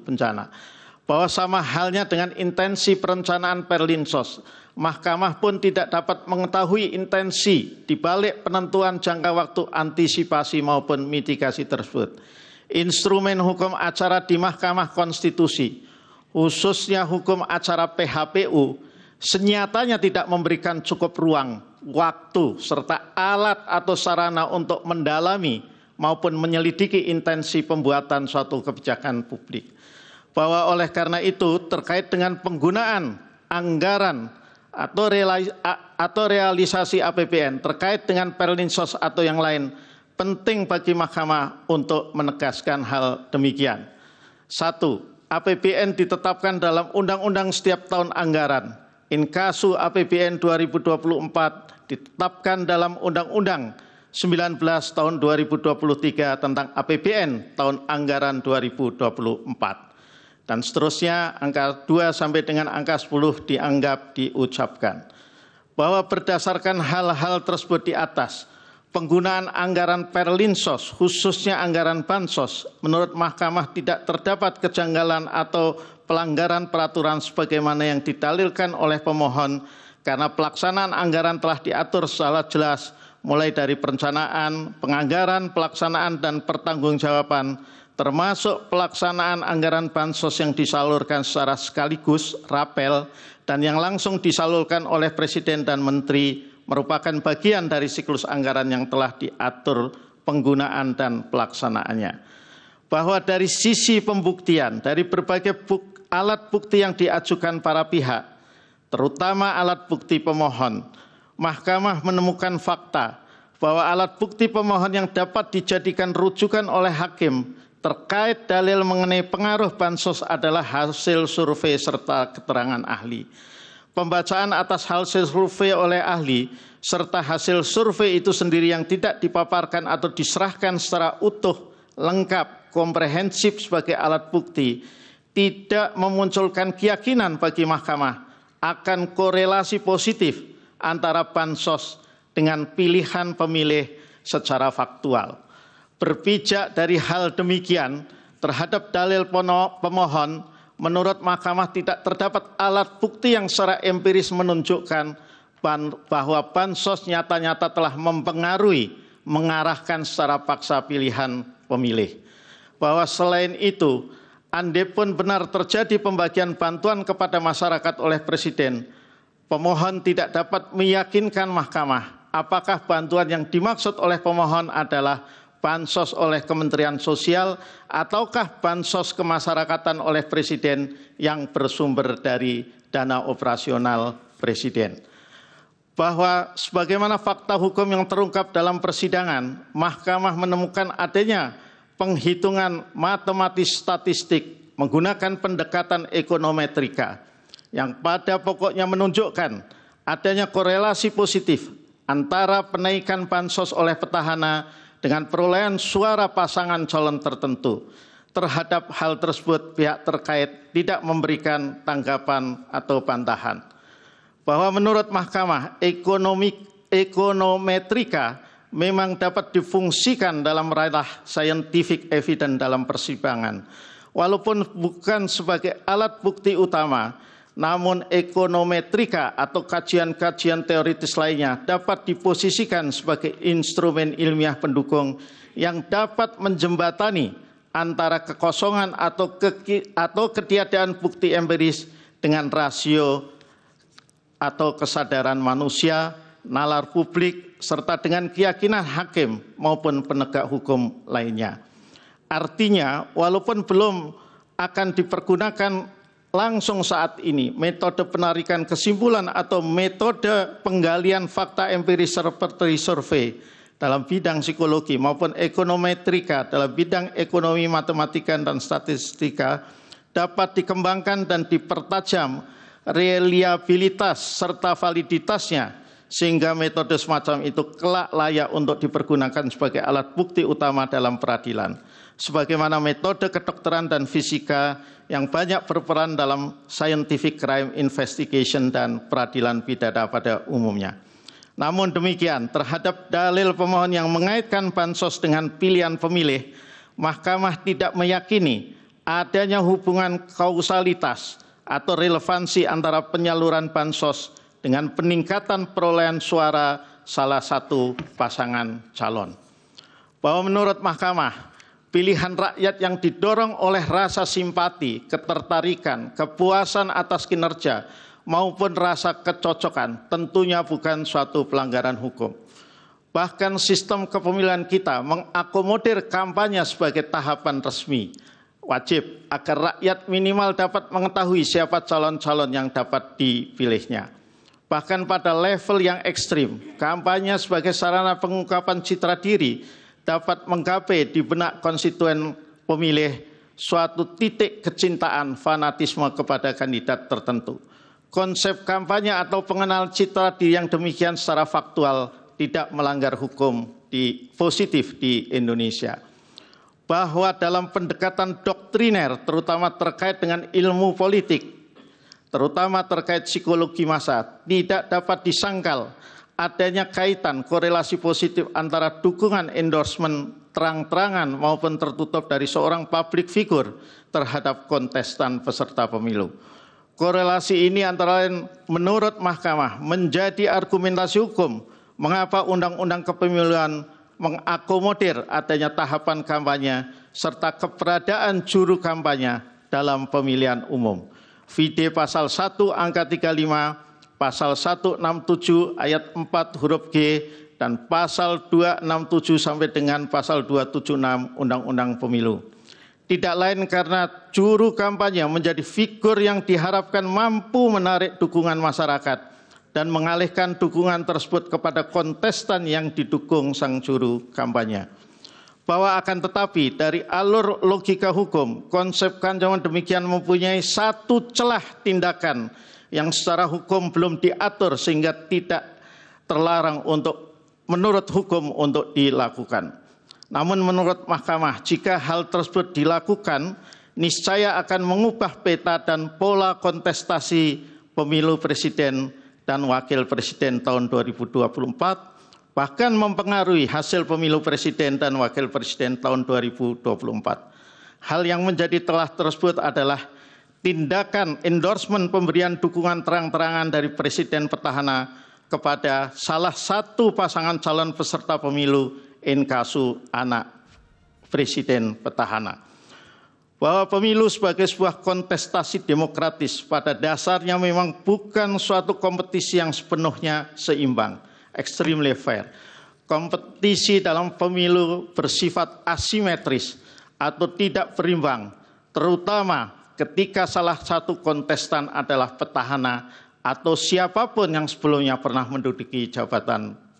bencana. Bahwa sama halnya dengan intensi perencanaan Perlinsos, Mahkamah pun tidak dapat mengetahui intensi dibalik penentuan jangka waktu antisipasi maupun mitigasi tersebut. Instrumen hukum acara di Mahkamah Konstitusi, khususnya hukum acara PHPU, senyatanya tidak memberikan cukup ruang, waktu, serta alat atau sarana untuk mendalami maupun menyelidiki intensi pembuatan suatu kebijakan publik. Bahwa oleh karena itu terkait dengan penggunaan anggaran atau, realis atau realisasi APBN terkait dengan perlinsos atau yang lain penting bagi Mahkamah untuk menegaskan hal demikian. Satu, APBN ditetapkan dalam Undang-Undang setiap tahun anggaran. Inkasu APBN 2024 ditetapkan dalam Undang-Undang 19 tahun 2023 tentang APBN tahun anggaran 2024. Dan seterusnya angka 2 sampai dengan angka 10 dianggap diucapkan. Bahwa berdasarkan hal-hal tersebut di atas, penggunaan anggaran perlinsos, khususnya anggaran bansos, menurut mahkamah tidak terdapat kejanggalan atau pelanggaran peraturan sebagaimana yang didalilkan oleh pemohon karena pelaksanaan anggaran telah diatur secara jelas mulai dari perencanaan, penganggaran, pelaksanaan, dan pertanggungjawaban, termasuk pelaksanaan anggaran bansos yang disalurkan secara sekaligus, rapel, dan yang langsung disalurkan oleh Presiden dan Menteri, merupakan bagian dari siklus anggaran yang telah diatur penggunaan dan pelaksanaannya. Bahwa dari sisi pembuktian, dari berbagai buk, alat bukti yang diajukan para pihak, terutama alat bukti pemohon, mahkamah menemukan fakta bahwa alat bukti pemohon yang dapat dijadikan rujukan oleh hakim terkait dalil mengenai pengaruh bansos adalah hasil survei serta keterangan ahli. Pembacaan atas hasil survei oleh ahli serta hasil survei itu sendiri yang tidak dipaparkan atau diserahkan secara utuh, lengkap, komprehensif sebagai alat bukti tidak memunculkan keyakinan bagi mahkamah akan korelasi positif antara bansos dengan pilihan pemilih secara faktual. Berpijak dari hal demikian terhadap dalil pemohon, menurut Mahkamah tidak terdapat alat bukti yang secara empiris menunjukkan bahwa bansos nyata-nyata telah mempengaruhi, mengarahkan secara paksa pilihan pemilih. Bahwa selain itu, andai pun benar terjadi pembagian bantuan kepada masyarakat oleh Presiden, pemohon tidak dapat meyakinkan mahkamah apakah bantuan yang dimaksud oleh pemohon adalah bansos oleh Kementerian Sosial ataukah bansos kemasyarakatan oleh Presiden yang bersumber dari dana operasional Presiden. Bahwa sebagaimana fakta hukum yang terungkap dalam persidangan, Mahkamah menemukan adanya penghitungan matematis statistik menggunakan pendekatan ekonometrika yang pada pokoknya menunjukkan adanya korelasi positif antara penaikan bansos oleh petahana dengan perolehan suara pasangan calon tertentu. Terhadap hal tersebut pihak terkait tidak memberikan tanggapan atau pantahan Bahwa menurut Mahkamah ekonomi Ekonometrika memang dapat difungsikan dalam ranah scientific evidence dalam persidangan. Walaupun bukan sebagai alat bukti utama, namun ekonometrika atau kajian-kajian teoritis lainnya dapat diposisikan sebagai instrumen ilmiah pendukung yang dapat menjembatani antara kekosongan atau, ke, atau ketiadaan bukti empiris dengan rasio atau kesadaran manusia, nalar publik, serta dengan keyakinan hakim maupun penegak hukum lainnya. Artinya, walaupun belum akan dipergunakan langsung saat ini metode penarikan kesimpulan atau metode penggalian fakta empiris seperti survei dalam bidang psikologi maupun ekonometrika dalam bidang ekonomi matematika dan statistika dapat dikembangkan dan dipertajam reliabilitas serta validitasnya sehingga metode semacam itu kelak layak untuk dipergunakan sebagai alat bukti utama dalam peradilan sebagaimana metode kedokteran dan fisika yang banyak berperan dalam scientific crime investigation dan peradilan pidana pada umumnya. Namun demikian, terhadap dalil pemohon yang mengaitkan bansos dengan pilihan pemilih, mahkamah tidak meyakini adanya hubungan kausalitas atau relevansi antara penyaluran bansos dengan peningkatan perolehan suara salah satu pasangan calon. Bahwa menurut mahkamah, pilihan rakyat yang didorong oleh rasa simpati, ketertarikan, kepuasan atas kinerja, maupun rasa kecocokan tentunya bukan suatu pelanggaran hukum. Bahkan sistem kepemiluan kita mengakomodir kampanye sebagai tahapan resmi. Wajib agar rakyat minimal dapat mengetahui siapa calon-calon yang dapat dipilihnya. Bahkan pada level yang ekstrim, kampanye sebagai sarana pengungkapan citra diri dapat menggapai di benak konstituen pemilih suatu titik kecintaan fanatisme kepada kandidat tertentu. Konsep kampanye atau pengenal citra di yang demikian secara faktual tidak melanggar hukum di positif di Indonesia. Bahwa dalam pendekatan doktriner terutama terkait dengan ilmu politik, terutama terkait psikologi massa, tidak dapat disangkal adanya kaitan korelasi positif antara dukungan endorsement terang-terangan maupun tertutup dari seorang publik figur terhadap kontestan peserta pemilu. Korelasi ini antara lain menurut mahkamah menjadi argumentasi hukum mengapa undang-undang kepemiluan mengakomodir adanya tahapan kampanye serta keberadaan juru kampanye dalam pemilihan umum. Vide pasal 1 angka 35 pasal 167 ayat 4 huruf G dan pasal 267 sampai dengan pasal 276 Undang-Undang Pemilu. Tidak lain karena juru kampanye menjadi figur yang diharapkan mampu menarik dukungan masyarakat dan mengalihkan dukungan tersebut kepada kontestan yang didukung sang juru kampanye. Bahwa akan tetapi dari alur logika hukum, konsep kanjaman demikian mempunyai satu celah tindakan yang secara hukum belum diatur sehingga tidak terlarang untuk menurut hukum untuk dilakukan. Namun menurut mahkamah, jika hal tersebut dilakukan, niscaya akan mengubah peta dan pola kontestasi pemilu presiden dan wakil presiden tahun 2024 bahkan mempengaruhi hasil pemilu presiden dan wakil presiden tahun 2024. Hal yang menjadi telah tersebut adalah tindakan endorsement pemberian dukungan terang-terangan dari Presiden Petahana kepada salah satu pasangan calon peserta pemilu inkasu anak Presiden Petahana. Bahwa pemilu sebagai sebuah kontestasi demokratis pada dasarnya memang bukan suatu kompetisi yang sepenuhnya seimbang extremely fair. Kompetisi dalam pemilu bersifat asimetris atau tidak berimbang, terutama ketika salah satu kontestan adalah petahana atau siapapun yang sebelumnya pernah menduduki jabatan